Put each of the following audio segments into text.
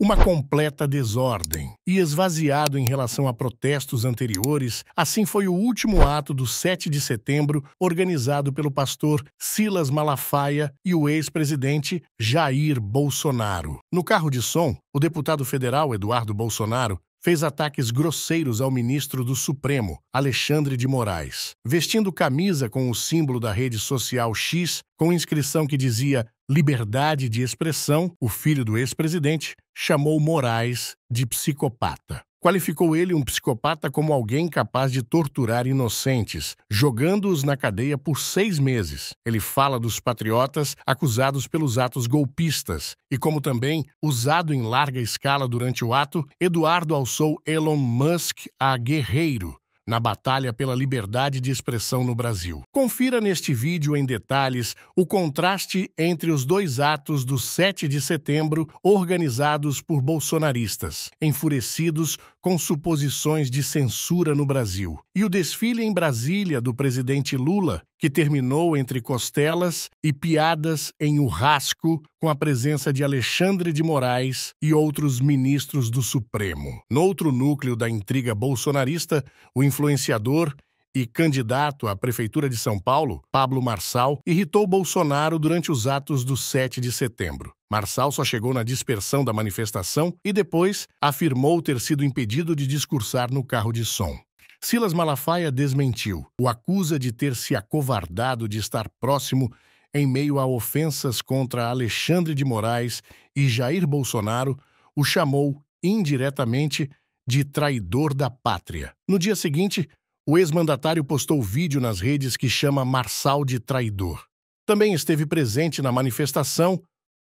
Uma completa desordem e esvaziado em relação a protestos anteriores, assim foi o último ato do 7 de setembro organizado pelo pastor Silas Malafaia e o ex-presidente Jair Bolsonaro. No carro de som, o deputado federal Eduardo Bolsonaro fez ataques grosseiros ao ministro do Supremo, Alexandre de Moraes. Vestindo camisa com o símbolo da rede social X, com inscrição que dizia liberdade de expressão, o filho do ex-presidente chamou Moraes de psicopata. Qualificou ele um psicopata como alguém capaz de torturar inocentes, jogando-os na cadeia por seis meses. Ele fala dos patriotas acusados pelos atos golpistas e, como também usado em larga escala durante o ato, Eduardo alçou Elon Musk a guerreiro na batalha pela liberdade de expressão no Brasil. Confira neste vídeo em detalhes o contraste entre os dois atos do 7 de setembro organizados por bolsonaristas, enfurecidos com suposições de censura no Brasil, e o desfile em Brasília do presidente Lula, que terminou entre costelas e piadas em Urrasco com a presença de Alexandre de Moraes e outros ministros do Supremo. outro núcleo da intriga bolsonarista, o influenciador e candidato à Prefeitura de São Paulo, Pablo Marçal, irritou Bolsonaro durante os atos do 7 de setembro. Marçal só chegou na dispersão da manifestação e depois afirmou ter sido impedido de discursar no carro de som. Silas Malafaia desmentiu, o acusa de ter se acovardado de estar próximo em meio a ofensas contra Alexandre de Moraes e Jair Bolsonaro, o chamou indiretamente de traidor da pátria. No dia seguinte, o ex-mandatário postou vídeo nas redes que chama Marçal de traidor. Também esteve presente na manifestação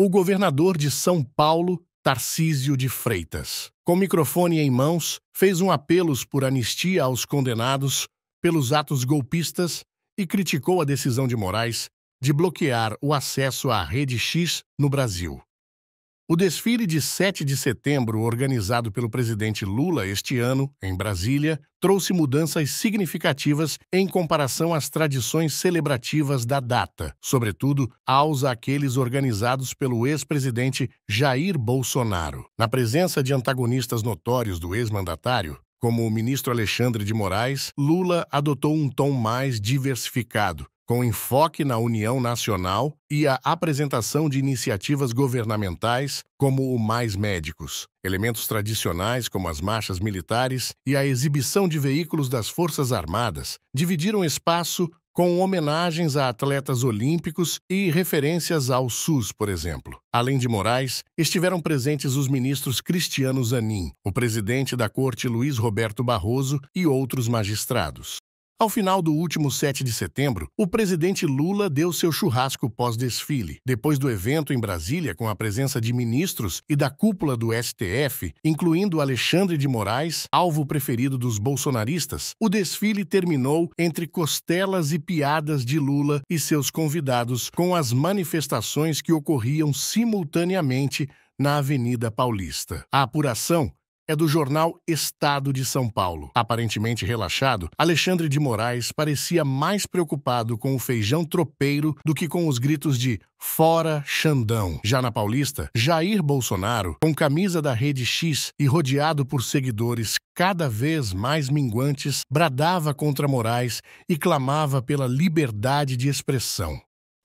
o governador de São Paulo, Tarcísio de Freitas. Com microfone em mãos, fez um apelo por anistia aos condenados pelos atos golpistas e criticou a decisão de Moraes de bloquear o acesso à Rede X no Brasil. O desfile de 7 de setembro, organizado pelo presidente Lula este ano, em Brasília, trouxe mudanças significativas em comparação às tradições celebrativas da data, sobretudo aos aqueles organizados pelo ex-presidente Jair Bolsonaro. Na presença de antagonistas notórios do ex-mandatário, como o ministro Alexandre de Moraes, Lula adotou um tom mais diversificado, com enfoque na União Nacional e a apresentação de iniciativas governamentais como o Mais Médicos, elementos tradicionais como as marchas militares e a exibição de veículos das Forças Armadas, dividiram espaço com homenagens a atletas olímpicos e referências ao SUS, por exemplo. Além de Moraes, estiveram presentes os ministros Cristiano Zanin, o presidente da corte Luiz Roberto Barroso e outros magistrados. Ao final do último 7 de setembro, o presidente Lula deu seu churrasco pós-desfile. Depois do evento em Brasília, com a presença de ministros e da cúpula do STF, incluindo Alexandre de Moraes, alvo preferido dos bolsonaristas, o desfile terminou entre costelas e piadas de Lula e seus convidados com as manifestações que ocorriam simultaneamente na Avenida Paulista. A apuração é do jornal Estado de São Paulo. Aparentemente relaxado, Alexandre de Moraes parecia mais preocupado com o feijão tropeiro do que com os gritos de Fora Xandão. Já na Paulista, Jair Bolsonaro, com camisa da Rede X e rodeado por seguidores cada vez mais minguantes, bradava contra Moraes e clamava pela liberdade de expressão.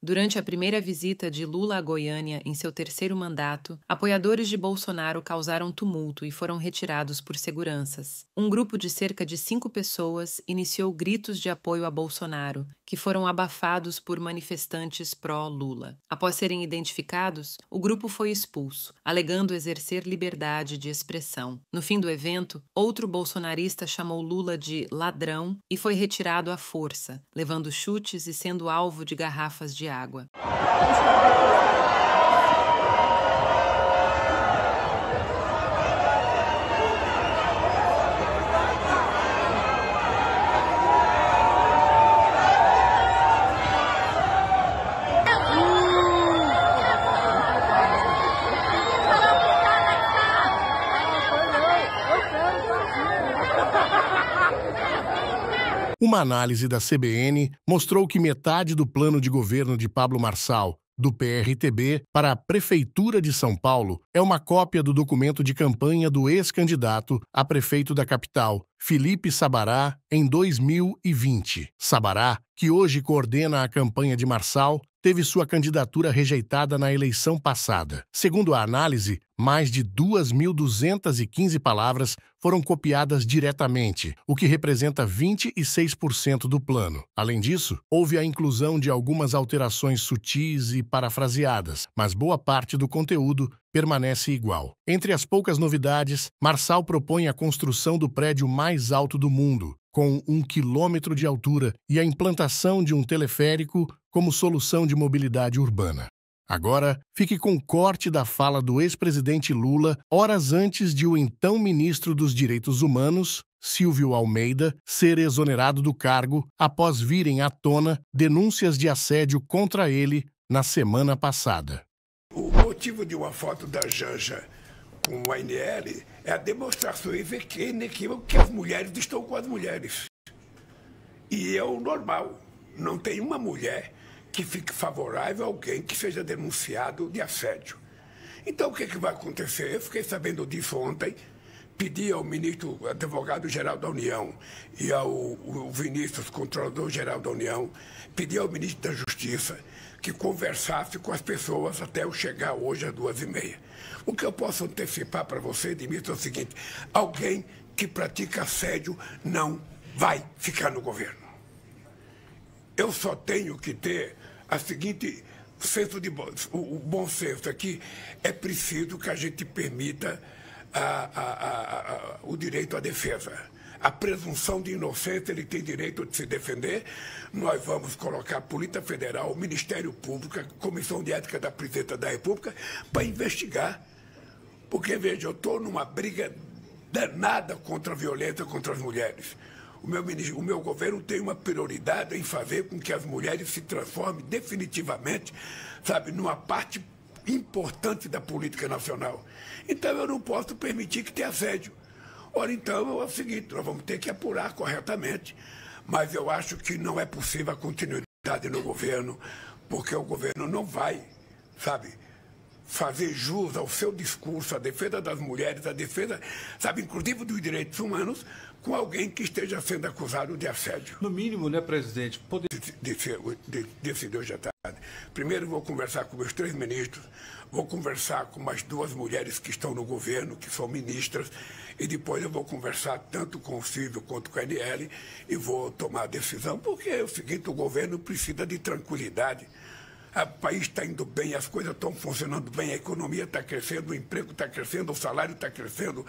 Durante a primeira visita de Lula à Goiânia em seu terceiro mandato, apoiadores de Bolsonaro causaram tumulto e foram retirados por seguranças. Um grupo de cerca de cinco pessoas iniciou gritos de apoio a Bolsonaro, que foram abafados por manifestantes pró-Lula. Após serem identificados, o grupo foi expulso, alegando exercer liberdade de expressão. No fim do evento, outro bolsonarista chamou Lula de ladrão e foi retirado à força, levando chutes e sendo alvo de garrafas de água água. Uma análise da CBN mostrou que metade do plano de governo de Pablo Marçal, do PRTB, para a Prefeitura de São Paulo é uma cópia do documento de campanha do ex-candidato a prefeito da capital, Felipe Sabará, em 2020. Sabará, que hoje coordena a campanha de Marçal, teve sua candidatura rejeitada na eleição passada. Segundo a análise, mais de 2.215 palavras foram copiadas diretamente, o que representa 26% do plano. Além disso, houve a inclusão de algumas alterações sutis e parafraseadas, mas boa parte do conteúdo permanece igual. Entre as poucas novidades, Marçal propõe a construção do prédio mais alto do mundo, com um quilômetro de altura e a implantação de um teleférico como solução de mobilidade urbana. Agora, fique com o corte da fala do ex-presidente Lula horas antes de o então ministro dos Direitos Humanos, Silvio Almeida, ser exonerado do cargo após virem à tona denúncias de assédio contra ele na semana passada. O motivo de uma foto da Janja com o ANL é a demonstração inequívoca que as mulheres estão com as mulheres. E é o normal. Não tem uma mulher que fique favorável a alguém que seja denunciado de assédio. Então, o que, é que vai acontecer? Eu fiquei sabendo disso ontem. Pedi ao ministro, advogado-geral da União e ao ministro, controlador-geral da União, pedi ao ministro da Justiça que conversasse com as pessoas até eu chegar hoje às duas e meia. O que eu posso antecipar para você, Edmilson, é o seguinte: alguém que pratica assédio não vai ficar no governo. Eu só tenho que ter a seguinte senso de bom, o, o bom senso aqui é preciso que a gente permita a, a, a, o direito à defesa a presunção de inocência, ele tem direito de se defender. Nós vamos colocar a Polícia Federal, o Ministério Público, a Comissão de Ética da Presidenta da República, para investigar. Porque, veja, eu estou numa briga danada contra a violência contra as mulheres. O meu, o meu governo tem uma prioridade em fazer com que as mulheres se transformem definitivamente, sabe, numa parte importante da política nacional. Então eu não posso permitir que tenha assédio. Ora, então é o seguinte: nós vamos ter que apurar corretamente, mas eu acho que não é possível a continuidade no governo, porque o governo não vai, sabe? fazer jus ao seu discurso, à defesa das mulheres, à defesa, sabe, inclusive dos direitos humanos, com alguém que esteja sendo acusado de assédio. No mínimo, né, presidente? Poder... Decidiu hoje à tarde. Primeiro vou conversar com meus três ministros, vou conversar com mais duas mulheres que estão no governo, que são ministras, e depois eu vou conversar tanto com o Silvio quanto com a NL e vou tomar a decisão, porque é o seguinte, o governo precisa de tranquilidade o país está indo bem, as coisas estão funcionando bem, a economia está crescendo, o emprego está crescendo, o salário está crescendo,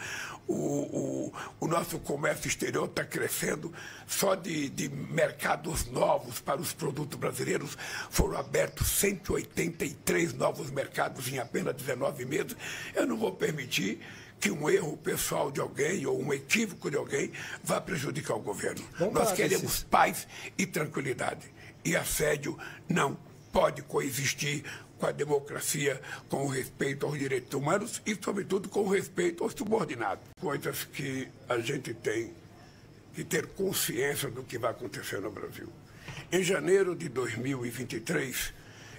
o, o, o, nosso comércio exterior está crescendo. Só de, de mercados novos para os produtos brasileiros foram abertos 183 novos mercados em apenas 19 meses. Eu não vou permitir que um erro pessoal de alguém ou um equívoco de alguém vá prejudicar o governo. Nós queremos paz e tranquilidade. E assédio não pode coexistir com a democracia, com o respeito aos direitos humanos e, sobretudo, com o respeito aos subordinados. Coisas que a gente tem que ter consciência do que vai acontecer no Brasil. Em janeiro de 2023,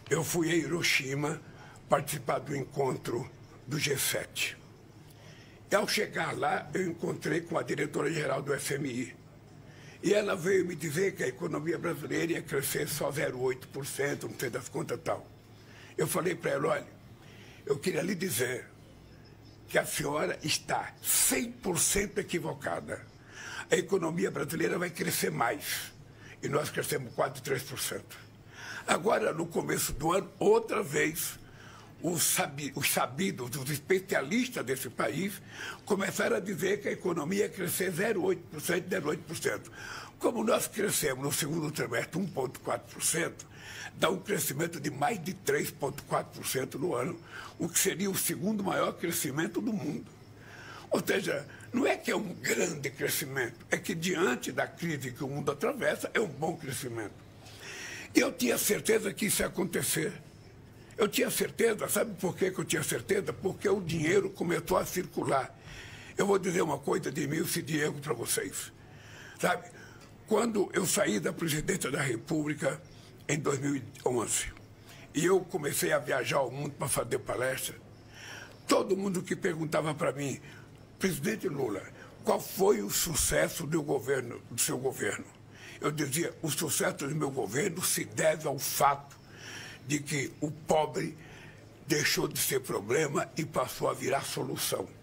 eu fui a Hiroshima participar do encontro do G7. E, ao chegar lá, eu encontrei com a diretora-geral do FMI, e ela veio me dizer que a economia brasileira ia crescer só 0,8%, não sei das contas tal. Eu falei para ela, olha, eu queria lhe dizer que a senhora está 100% equivocada. A economia brasileira vai crescer mais. E nós crescemos 4,3%. 3%. Agora, no começo do ano, outra vez, os, sabidos, os especialistas desse país, começaram a dizer que a economia ia crescer 0,8%, 18%. Como nós crescemos no segundo trimestre 1,4%, dá um crescimento de mais de 3,4% no ano, o que seria o segundo maior crescimento do mundo. Ou seja, não é que é um grande crescimento, é que diante da crise que o mundo atravessa, é um bom crescimento. Eu tinha certeza que isso ia acontecer. Eu tinha certeza, sabe por que eu tinha certeza? Porque o dinheiro começou a circular. Eu vou dizer uma coisa de Se Diego para vocês. Sabe, quando eu saí da presidência da República em 2011 e eu comecei a viajar ao mundo para fazer palestra, todo mundo que perguntava para mim, presidente Lula, qual foi o sucesso do, governo, do seu governo? Eu dizia, o sucesso do meu governo se deve ao fato de que o pobre deixou de ser problema e passou a virar solução.